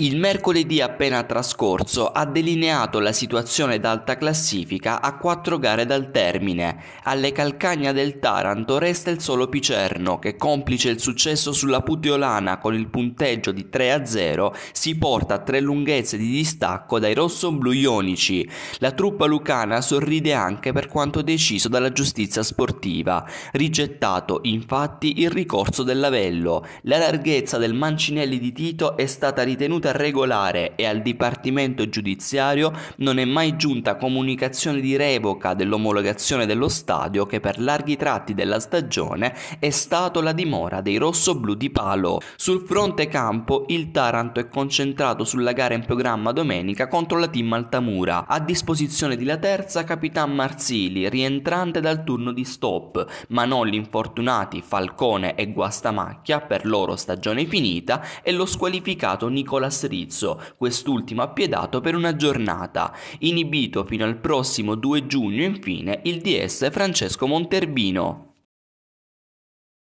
Il mercoledì appena trascorso ha delineato la situazione d'alta classifica a quattro gare dal termine. Alle calcagna del Taranto resta il solo Picerno che complice il successo sulla Puteolana con il punteggio di 3-0 si porta a tre lunghezze di distacco dai rossomblu ionici. La truppa lucana sorride anche per quanto deciso dalla giustizia sportiva. Rigettato infatti il ricorso dell'Avello. La larghezza del Mancinelli di Tito è stata ritenuta giunta regolare e al Dipartimento giudiziario non è mai giunta comunicazione di revoca dell'omologazione dello stadio che per larghi tratti della stagione è stato la dimora dei rossoblù di Palo. Sul fronte campo il Taranto è concentrato sulla gara in programma domenica contro la team Altamura. A disposizione di la terza Capitan Marsili, rientrante dal turno di stop, ma non gli infortunati Falcone e Guastamacchia, per loro stagione finita, e lo squalificato Nicola Rizzo, quest'ultimo appiedato per una giornata. Inibito fino al prossimo 2 giugno infine il DS Francesco Monterbino.